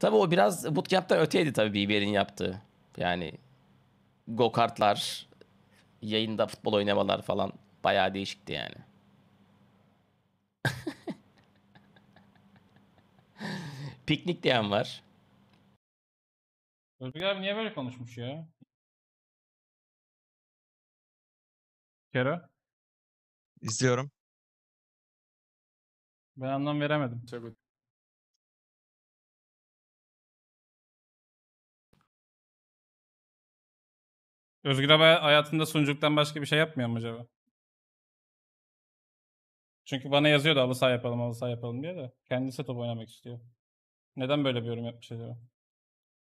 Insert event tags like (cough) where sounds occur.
Tabi o biraz bootcamp'ten öteydi tabi BBL'in yaptığı. Yani go kartlar, yayında futbol oynamalar falan bayağı değişikti yani. (laughs) Piknik diyen var. Özgür abi niye böyle konuşmuş ya? Kero? İzliyorum. Ben anlam veremedim. Çok Özgür abi hayatında sunuculuktan başka bir şey yapmıyor mu acaba? Çünkü bana yazıyordu halı saha yapalım halı saha yapalım diye de. Kendisi top oynamak istiyor. Neden böyle bir yorum yapmış acaba?